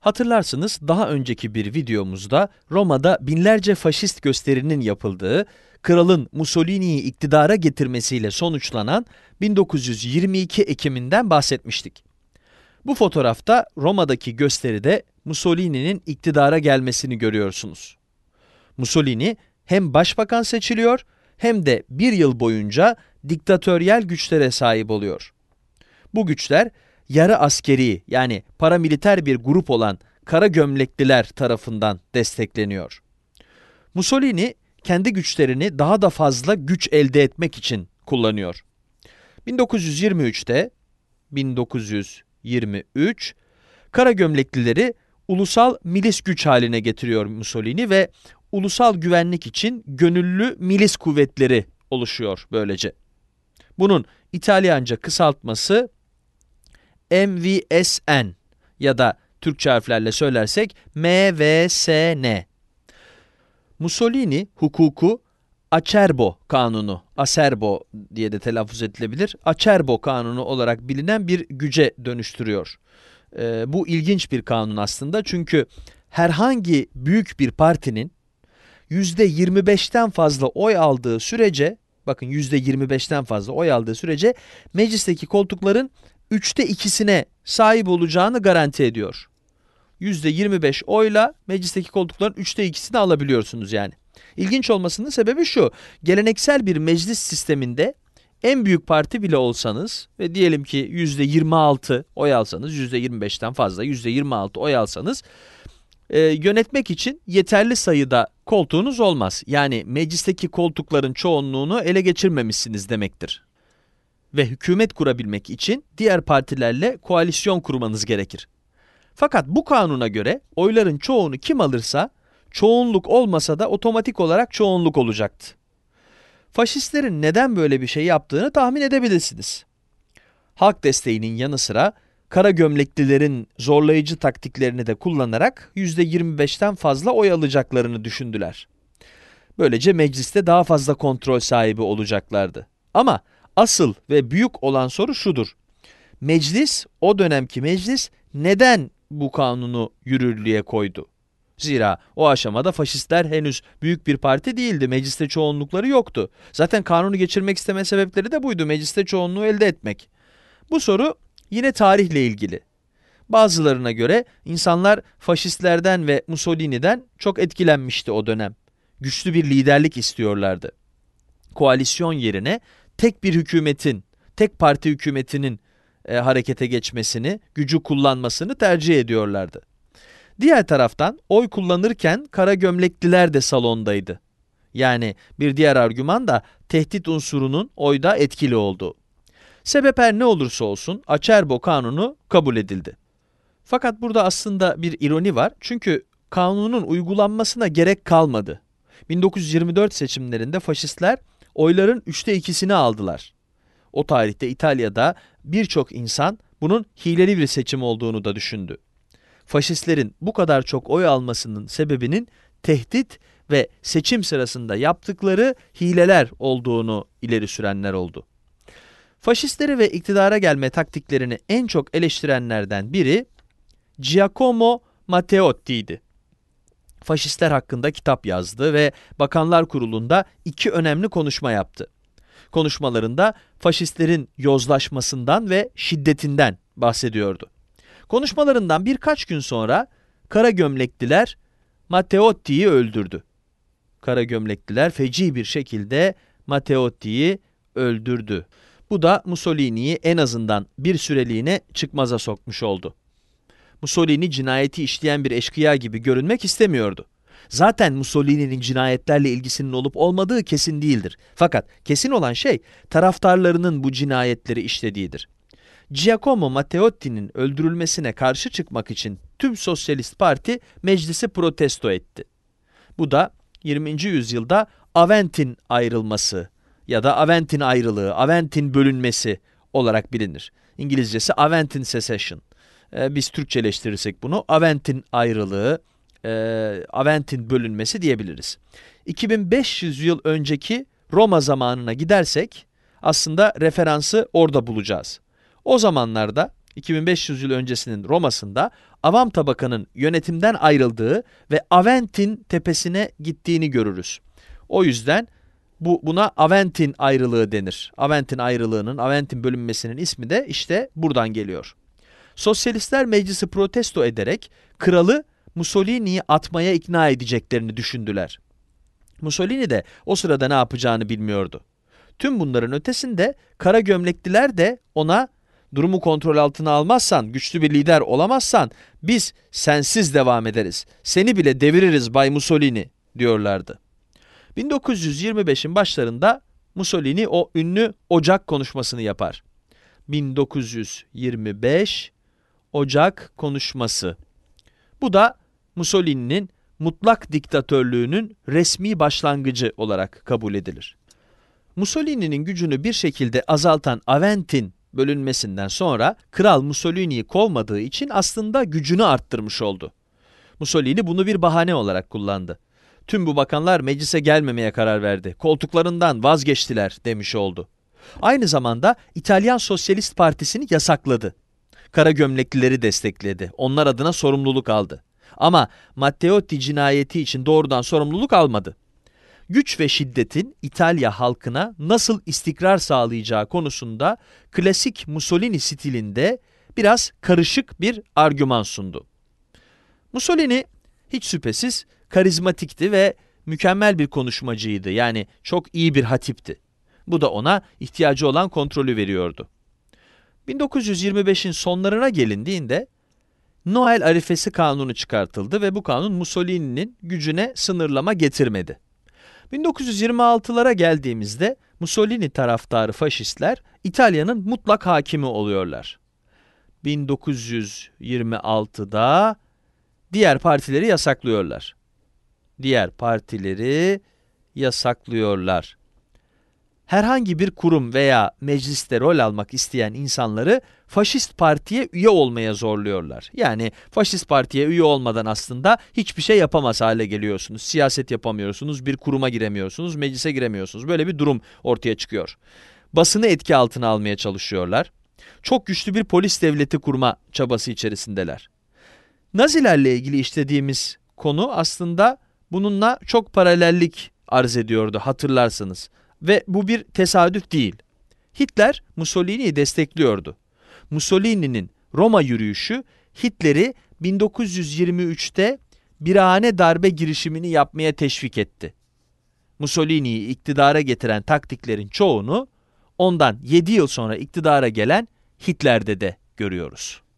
Hatırlarsınız daha önceki bir videomuzda Roma'da binlerce faşist gösterinin yapıldığı, kralın Mussolini'yi iktidara getirmesiyle sonuçlanan 1922 Ekim'inden bahsetmiştik. Bu fotoğrafta Roma'daki gösteride Mussolini'nin iktidara gelmesini görüyorsunuz. Mussolini hem başbakan seçiliyor hem de bir yıl boyunca diktatöryel güçlere sahip oluyor. Bu güçler yarı askeri yani paramiliter bir grup olan kara gömlekliler tarafından destekleniyor. Mussolini kendi güçlerini daha da fazla güç elde etmek için kullanıyor. 1923'te 1923 kara gömleklileri ulusal milis güç haline getiriyor Mussolini ve ulusal güvenlik için gönüllü milis kuvvetleri oluşuyor böylece. Bunun İtalyanca kısaltması MVSN ya da Türkçe harflerle söylersek MVSN. Mussolini hukuku Acerbo kanunu, Acerbo diye de telaffuz edilebilir. Acerbo kanunu olarak bilinen bir güce dönüştürüyor. Ee, bu ilginç bir kanun aslında çünkü herhangi büyük bir partinin %25'ten fazla oy aldığı sürece bakın %25'ten fazla oy aldığı sürece meclisteki koltukların üçte ikisine sahip olacağını garanti ediyor. Yüzde %25 oyla meclisteki koltukların üçte ikisini alabiliyorsunuz yani. İlginç olmasının sebebi şu. Geleneksel bir meclis sisteminde en büyük parti bile olsanız ve diyelim ki yüzde %26 oy alsanız, yüzde %25'ten fazla yüzde %26 oy alsanız e, yönetmek için yeterli sayıda koltuğunuz olmaz. Yani meclisteki koltukların çoğunluğunu ele geçirmemişsiniz demektir ve hükümet kurabilmek için diğer partilerle koalisyon kurmanız gerekir. Fakat bu kanuna göre oyların çoğunu kim alırsa çoğunluk olmasa da otomatik olarak çoğunluk olacaktı. Faşistlerin neden böyle bir şey yaptığını tahmin edebilirsiniz. Halk desteğinin yanı sıra kara gömleklilerin zorlayıcı taktiklerini de kullanarak %25'ten fazla oy alacaklarını düşündüler. Böylece mecliste daha fazla kontrol sahibi olacaklardı. Ama asıl ve büyük olan soru şudur. Meclis, o dönemki meclis neden bu kanunu yürürlüğe koydu? Zira o aşamada faşistler henüz büyük bir parti değildi. Mecliste çoğunlukları yoktu. Zaten kanunu geçirmek isteme sebepleri de buydu. Mecliste çoğunluğu elde etmek. Bu soru yine tarihle ilgili. Bazılarına göre insanlar faşistlerden ve Mussolini'den çok etkilenmişti o dönem. Güçlü bir liderlik istiyorlardı. Koalisyon yerine tek bir hükümetin, tek parti hükümetinin e, harekete geçmesini, gücü kullanmasını tercih ediyorlardı. Diğer taraftan oy kullanırken kara gömlekliler de salondaydı. Yani bir diğer argüman da tehdit unsurunun oyda etkili olduğu. Sebep her ne olursa olsun Açerbo kanunu kabul edildi. Fakat burada aslında bir ironi var çünkü kanunun uygulanmasına gerek kalmadı. 1924 seçimlerinde faşistler oyların üçte ikisini aldılar. O tarihte İtalya'da birçok insan bunun hileli bir seçim olduğunu da düşündü. Faşistlerin bu kadar çok oy almasının sebebinin tehdit ve seçim sırasında yaptıkları hileler olduğunu ileri sürenler oldu. Faşistleri ve iktidara gelme taktiklerini en çok eleştirenlerden biri Giacomo Matteotti'ydi faşistler hakkında kitap yazdı ve Bakanlar Kurulu'nda iki önemli konuşma yaptı. Konuşmalarında faşistlerin yozlaşmasından ve şiddetinden bahsediyordu. Konuşmalarından birkaç gün sonra kara gömlekliler Matteotti'yi öldürdü. Kara gömlekliler feci bir şekilde Matteotti'yi öldürdü. Bu da Mussolini'yi en azından bir süreliğine çıkmaza sokmuş oldu. Mussolini cinayeti işleyen bir eşkıya gibi görünmek istemiyordu. Zaten Mussolini'nin cinayetlerle ilgisinin olup olmadığı kesin değildir. Fakat kesin olan şey taraftarlarının bu cinayetleri işlediğidir. Giacomo Matteotti'nin öldürülmesine karşı çıkmak için tüm Sosyalist Parti meclisi protesto etti. Bu da 20. yüzyılda Aventin ayrılması ya da Aventin ayrılığı, Aventin bölünmesi olarak bilinir. İngilizcesi Aventin Secession e, biz Türkçeleştirirsek bunu Avent'in ayrılığı, e, Avent'in bölünmesi diyebiliriz. 2500 yıl önceki Roma zamanına gidersek aslında referansı orada bulacağız. O zamanlarda 2500 yıl öncesinin Roma'sında avam tabakanın yönetimden ayrıldığı ve Avent'in tepesine gittiğini görürüz. O yüzden bu buna Avent'in ayrılığı denir. Avent'in ayrılığının, Avent'in bölünmesinin ismi de işte buradan geliyor. Sosyalistler meclisi protesto ederek kralı Mussolini'yi atmaya ikna edeceklerini düşündüler. Mussolini de o sırada ne yapacağını bilmiyordu. Tüm bunların ötesinde kara gömlekliler de ona durumu kontrol altına almazsan, güçlü bir lider olamazsan biz sensiz devam ederiz. Seni bile deviririz Bay Mussolini diyorlardı. 1925'in başlarında Mussolini o ünlü Ocak konuşmasını yapar. 1925 Ocak konuşması. Bu da Mussolini'nin mutlak diktatörlüğünün resmi başlangıcı olarak kabul edilir. Mussolini'nin gücünü bir şekilde azaltan Aventin bölünmesinden sonra kral Mussolini'yi kovmadığı için aslında gücünü arttırmış oldu. Mussolini bunu bir bahane olarak kullandı. Tüm bu bakanlar meclise gelmemeye karar verdi. Koltuklarından vazgeçtiler demiş oldu. Aynı zamanda İtalyan Sosyalist Partisi'ni yasakladı kara gömleklileri destekledi. Onlar adına sorumluluk aldı. Ama Matteotti cinayeti için doğrudan sorumluluk almadı. Güç ve şiddetin İtalya halkına nasıl istikrar sağlayacağı konusunda klasik Mussolini stilinde biraz karışık bir argüman sundu. Mussolini hiç şüphesiz karizmatikti ve mükemmel bir konuşmacıydı. Yani çok iyi bir hatipti. Bu da ona ihtiyacı olan kontrolü veriyordu. 1925'in sonlarına gelindiğinde Noel Arifesi kanunu çıkartıldı ve bu kanun Mussolini'nin gücüne sınırlama getirmedi. 1926'lara geldiğimizde Mussolini taraftarı faşistler İtalya'nın mutlak hakimi oluyorlar. 1926'da diğer partileri yasaklıyorlar. Diğer partileri yasaklıyorlar herhangi bir kurum veya mecliste rol almak isteyen insanları faşist partiye üye olmaya zorluyorlar. Yani faşist partiye üye olmadan aslında hiçbir şey yapamaz hale geliyorsunuz. Siyaset yapamıyorsunuz, bir kuruma giremiyorsunuz, meclise giremiyorsunuz. Böyle bir durum ortaya çıkıyor. Basını etki altına almaya çalışıyorlar. Çok güçlü bir polis devleti kurma çabası içerisindeler. Nazilerle ilgili işlediğimiz konu aslında bununla çok paralellik arz ediyordu hatırlarsanız. Ve bu bir tesadüf değil. Hitler Mussolini'yi destekliyordu. Mussolini'nin Roma yürüyüşü Hitler'i 1923'te birahane darbe girişimini yapmaya teşvik etti. Mussolini'yi iktidara getiren taktiklerin çoğunu ondan 7 yıl sonra iktidara gelen Hitler'de de görüyoruz.